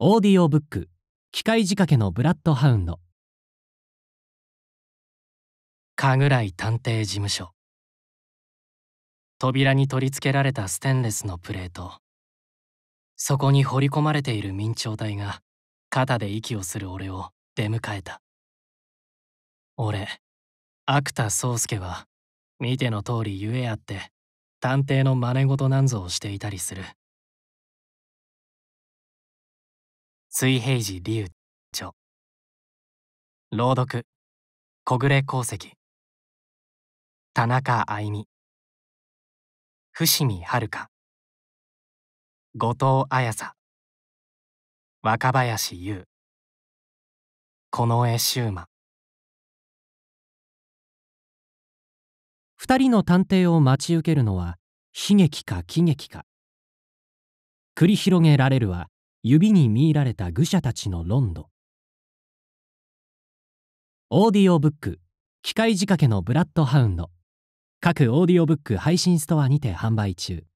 オーディオブック機械仕掛けのブラッドハウンド神楽井探偵事務所扉に取り付けられたステンレスのプレートそこに彫り込まれている明朝体が肩で息をする俺を出迎えた俺芥田宗介は見ての通りゆえあって探偵の真似事なんぞをしていたりする水平寺理由著朗読小暮功績田中愛美伏見遥後藤綾沙若林優近衛修馬二人の探偵を待ち受けるのは悲劇か喜劇か繰り広げられるは指に見入られた愚者たちのロンドオーディオブック機械仕掛けのブラッドハウンド各オーディオブック配信ストアにて販売中